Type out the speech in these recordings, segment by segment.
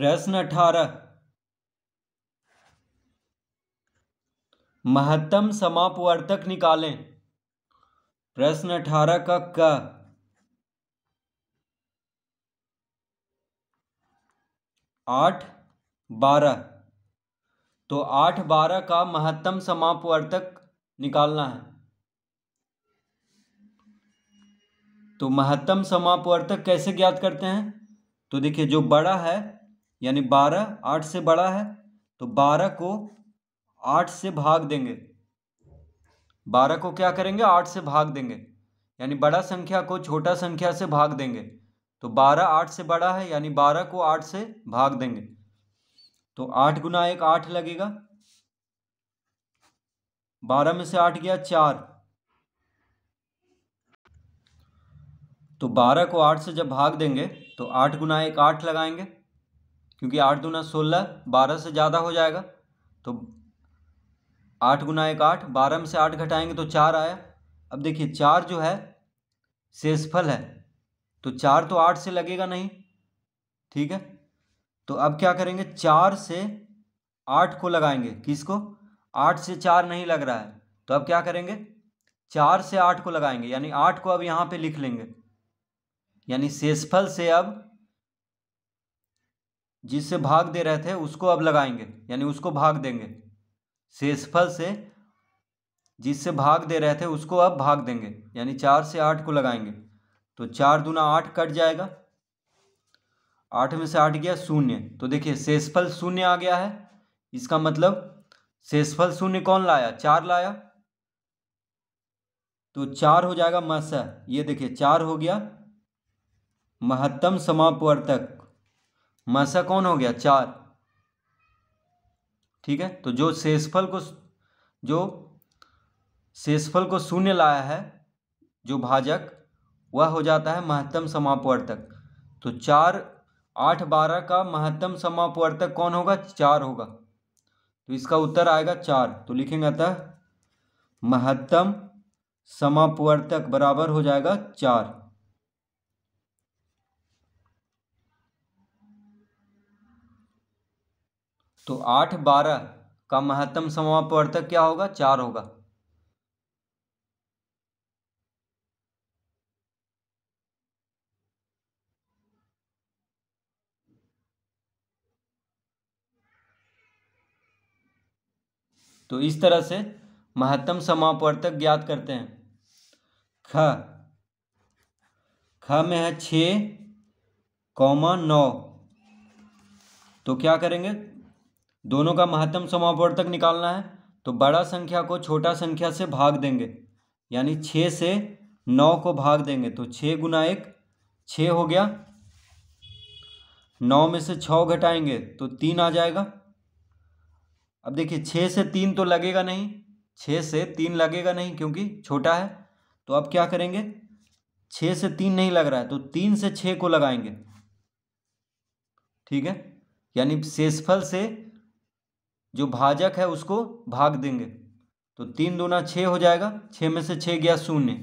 प्रश्न अठारह महत्तम समापवर्तक निकालें प्रश्न अठारह का क आठ बारह तो आठ बारह का महत्तम समापवर्तक निकालना है तो महत्तम समापवर्तक कैसे ज्ञात करते हैं तो देखिए जो बड़ा है यानी बारह आठ से बड़ा है तो बारह को आठ से भाग देंगे बारह को क्या करेंगे आठ से भाग देंगे यानी बड़ा संख्या को छोटा संख्या से भाग देंगे तो बारह आठ से बड़ा है यानी बारह को आठ से भाग देंगे तो आठ गुना एक आठ लगेगा बारह में से आठ गया चार तो बारह को आठ से जब भाग देंगे तो आठ गुना एक आठ लगाएंगे क्योंकि आठ दूना सोलह बारह से ज़्यादा हो जाएगा तो आठ गुना एक आठ बारह में से आठ घटाएंगे तो चार आया अब देखिए चार जो है शेषफल है तो चार तो आठ से लगेगा नहीं ठीक है तो अब क्या करेंगे चार से आठ को लगाएंगे किसको आठ से चार नहीं लग रहा है तो अब क्या करेंगे चार से आठ को लगाएंगे यानी आठ को अब यहाँ पे लिख लेंगे यानी शेषफल से अब जिससे भाग दे रहे थे उसको अब लगाएंगे यानी उसको भाग देंगे शेषफल से जिससे भाग दे रहे थे उसको अब भाग देंगे यानी चार से आठ को लगाएंगे तो चार दूना आठ कट जाएगा आठ में से आठ गया शून्य तो देखिए शेषफल शून्य आ गया है इसका मतलब शेषफल शून्य कौन लाया चार लाया तो चार हो जाएगा मस ये देखिए चार हो गया महत्तम समापवर्तक मसा कौन हो गया चार ठीक है तो जो शेषफल को जो शेषफल को शून्य लाया है जो भाजक वह हो जाता है महत्तम समापवर्तक तो चार आठ बारह का महत्तम समापवर्तक कौन होगा चार होगा तो इसका उत्तर आएगा चार तो लिखेंगे अतः महत्तम समापवर्तक बराबर हो जाएगा चार तो आठ बारह का महत्तम समापवर्तक क्या होगा चार होगा तो इस तरह से महत्तम समापवर्तक ज्ञात करते हैं ख ख में है छ कौमा नौ तो क्या करेंगे दोनों का महत्तम समापवर्तक निकालना है तो बड़ा संख्या को छोटा संख्या से भाग देंगे यानी छः से नौ को भाग देंगे तो छः गुना एक छः हो गया नौ में से छ घटाएंगे तो तीन आ जाएगा अब देखिए छः से तीन तो लगेगा नहीं छः से तीन लगेगा नहीं क्योंकि छोटा है तो अब क्या करेंगे छः से तीन नहीं लग रहा है तो तीन से छः को लगाएंगे ठीक है यानी शेषफल से जो भाजक है उसको भाग देंगे तो तीन दोना छः हो जाएगा छः में से छः गया शून्य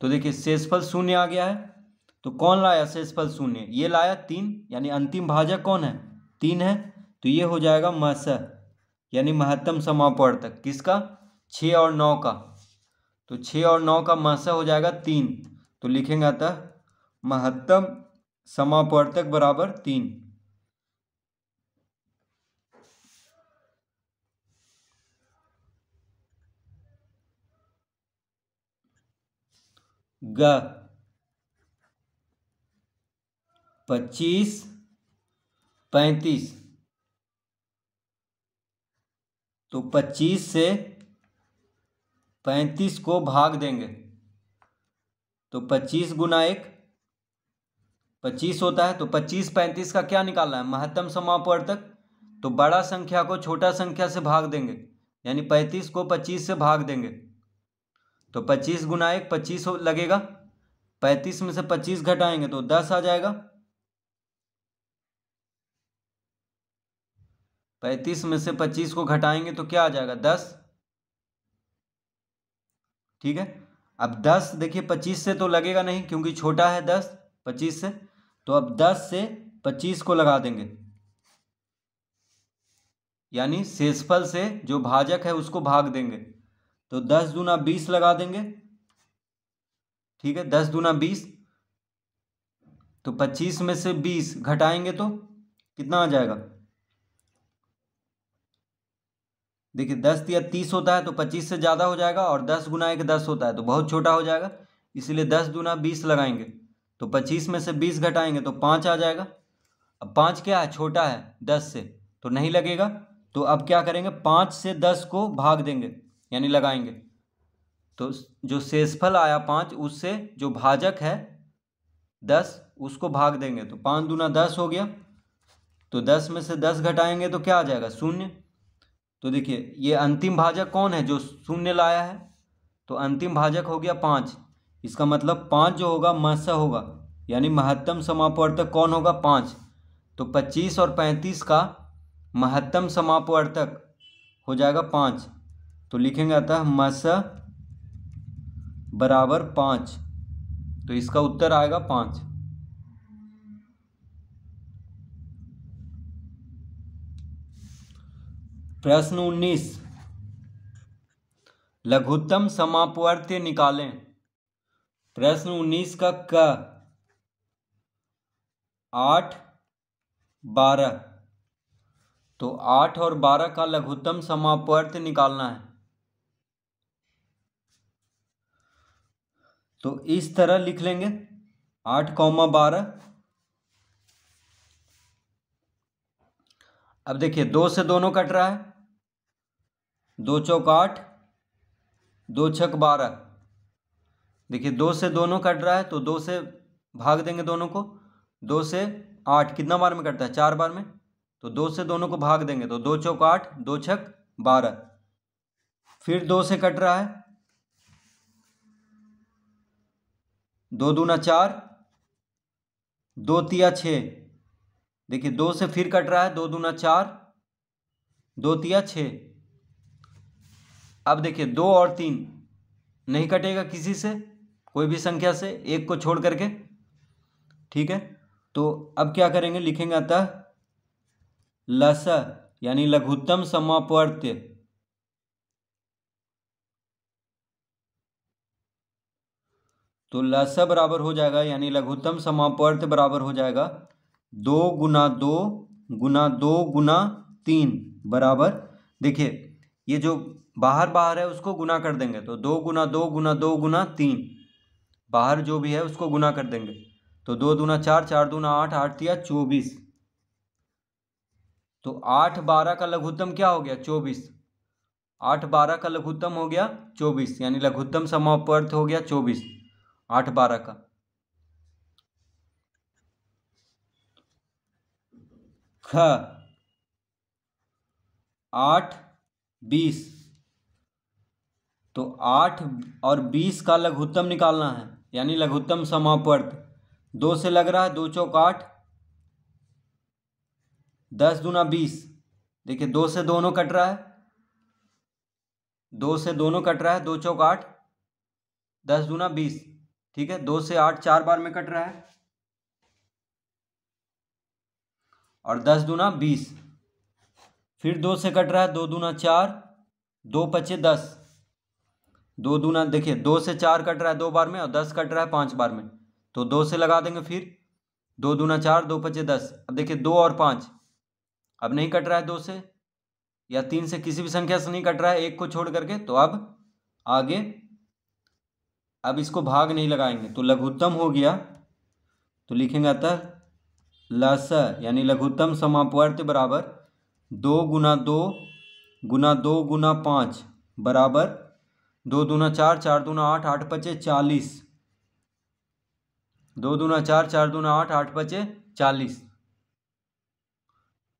तो देखिए शेषफल शून्य आ गया है तो कौन लाया शेषफल शून्य ये लाया तीन यानी अंतिम भाजक कौन है तीन है तो ये हो जाएगा मस यानी महत्तम समापवर्तक तक किसका छः और नौ का तो छः और नौ का मस हो जाएगा तीन तो लिखेंगे अतः महत्तम समापवर्तक बराबर तीन ग पच्चीस पैंतीस तो पच्चीस से पैंतीस को भाग देंगे तो पच्चीस गुना एक पच्चीस होता है तो पच्चीस पैंतीस का क्या निकालना है महत्तम तक तो बड़ा संख्या को छोटा संख्या से भाग देंगे यानी पैंतीस को पच्चीस से भाग देंगे तो पच्चीस गुना एक पच्चीस लगेगा पैंतीस में से पच्चीस घटाएंगे तो दस आ जाएगा पैंतीस में से पच्चीस को घटाएंगे तो क्या आ जाएगा दस ठीक है अब दस देखिए पच्चीस से तो लगेगा नहीं क्योंकि छोटा है दस पच्चीस से तो अब दस से पच्चीस को लगा देंगे यानी शेषफल से जो भाजक है उसको भाग देंगे तो दस दूना बीस लगा देंगे ठीक है दस दूना बीस तो पच्चीस में से बीस घटाएंगे तो कितना आ जाएगा देखिए दस या तीस होता है तो पच्चीस से ज़्यादा हो जाएगा और दस गुना एक दस होता है तो बहुत छोटा हो जाएगा इसलिए दस दूना बीस लगाएंगे तो पच्चीस में से बीस घटाएंगे तो पाँच आ जाएगा अब पाँच क्या है छोटा है दस से तो नहीं लगेगा तो अब क्या करेंगे पाँच से दस को भाग देंगे यानी लगाएंगे तो जो शेषफल आया पाँच उससे जो भाजक है दस उसको भाग देंगे तो पाँच दूना दस हो गया तो दस में से दस घटाएंगे तो क्या आ जाएगा शून्य तो देखिए ये अंतिम भाजक कौन है जो शून्य लाया है तो अंतिम भाजक हो गया पाँच इसका मतलब पाँच जो होगा मस होगा यानी महत्तम समापवर्तक कौन होगा पाँच तो पच्चीस और पैंतीस का महत्तम समापवर्तक हो जाएगा पाँच तो लिखेंगे आता है मस बराबर पांच तो इसका उत्तर आएगा पांच प्रश्न उन्नीस लघुत्तम समापवर्त्य निकालें प्रश्न उन्नीस का क आठ बारह तो आठ और बारह का लघुत्तम समापवर्त्य निकालना है तो इस तरह लिख लेंगे आठ कौमा बारह अब देखिए दो से दोनों कट रहा है दो चौक आठ दो छक बारह देखिए दो से दोनों कट रहा है तो दो से भाग देंगे दोनों को दो से आठ कितना बार में कटता है चार बार में तो दो से दोनों को भाग देंगे तो दो चौक आठ दो छक बारह फिर दो से कट रहा है दो दूना चार दो तिया छः देखिए दो से फिर कट रहा है दो दूना चार दो तिया छः अब देखिए दो और तीन नहीं कटेगा किसी से कोई भी संख्या से एक को छोड़ करके ठीक है तो अब क्या करेंगे लिखेंगे अतः लस यानी लघुत्तम समापवर्त्य तो लस बराबर हो जाएगा यानी लघुत्तम समापर्थ बराबर हो जाएगा दो गुना दो गुना दो गुना तीन बराबर देखिए ये जो बाहर बाहर है उसको गुना कर देंगे तो दो गुना दो गुना दो गुना तीन बाहर जो भी है उसको गुना कर देंगे तो दो दूना चार चार दूना आठ आठ दिया चौबीस तो आठ बारह का लघुत्तम क्या हो गया चौबीस आठ बारह का लघुत्तम हो गया चौबीस यानी लघुत्तम समापर्थ हो गया चौबीस आठ बारह का ख आठ बीस तो आठ और बीस का लघुत्तम निकालना है यानी लघुत्तम समापर्त दो से लग रहा है दो चौक आठ दस दूना बीस देखिए दो से दोनों कट रहा है दो से दोनों कट रहा है दो चौक आठ दस दूना बीस ठीक है दो से आठ चार बार में कट रहा है और दस दूना बीस फिर दो से कट रहा है दो दूना चार दो पचे दस दो दूना देखिए दो से चार कट रहा है दो बार में और दस कट रहा है पांच बार में तो दो से लगा देंगे फिर दो दूना चार दो पचे दस अब देखिए दो और पांच अब नहीं कट रहा है दो से या तीन से किसी भी संख्या से नहीं कट रहा है एक को छोड़ करके तो अब आगे अब इसको भाग नहीं लगाएंगे तो लघुत्तम हो गया तो लिखेंगे अतः लस यानी लघुत्तम समापवर्त बराबर दो गुना दो गुना दो गुना पाँच बराबर दो दूना चार चार दूना आठ आठ पचे चालीस दो दूना चार चार दूना आठ आठ पचे चालीस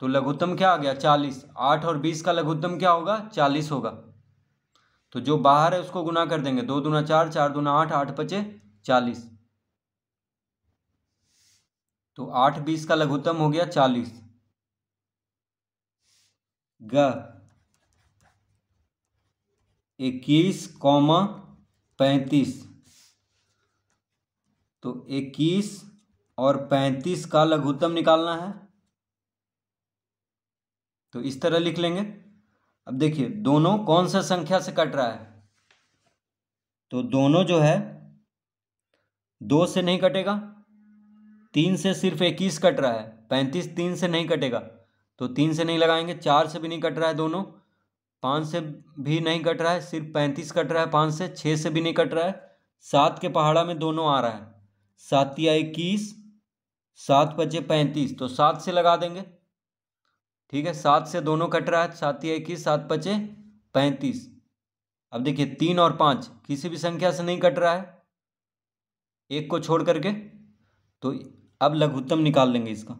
तो लघुत्तम क्या आ गया चालीस आठ और बीस का लघुत्तम क्या होगा चालीस होगा तो जो बाहर है उसको गुना कर देंगे दो दूना चार चार दुना आठ आठ पचे चालीस तो आठ बीस का लघुत्तम हो गया चालीस ग इक्कीस कॉमा पैंतीस तो इक्कीस और पैंतीस का लघुत्तम निकालना है तो इस तरह लिख लेंगे अब देखिए दोनों कौन सा संख्या से कट रहा है तो दोनों जो है दो से नहीं कटेगा तीन से सिर्फ इक्कीस कट रहा है पैंतीस तीन से नहीं कटेगा तो तीन से नहीं लगाएंगे चार से भी नहीं कट रहा है दोनों पाँच से भी नहीं कट रहा है सिर्फ पैंतीस कट रहा है पाँच से छः से भी नहीं कट रहा है सात के पहाड़ा में दोनों आ रहा है सात या इक्कीस सात पचे पैंतीस तो सात से लगा देंगे ठीक है सात से दोनों कट रहा है सात या इक्कीस सात पचे पैंतीस अब देखिए तीन और पाँच किसी भी संख्या से नहीं कट रहा है एक को छोड़ करके तो अब लघुत्तम निकाल लेंगे इसका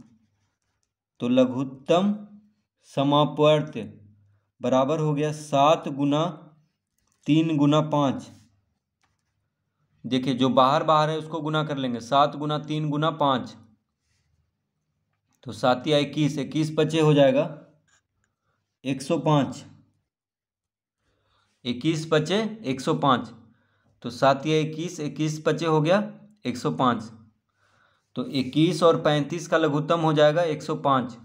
तो लघुत्तम समापवर्त बराबर हो गया सात गुना तीन गुना पाँच देखिए जो बाहर बाहर है उसको गुना कर लेंगे सात गुना तीन गुना पाँच तो सात या इक्कीस इक्कीस पचे हो जाएगा एक सौ पाँच इक्कीस पचे एक सौ पाँच तो सात या इक्कीस इक्कीस पचे हो गया एक सौ पाँच तो इक्कीस और पैंतीस का लघुत्तम हो जाएगा एक सौ पाँच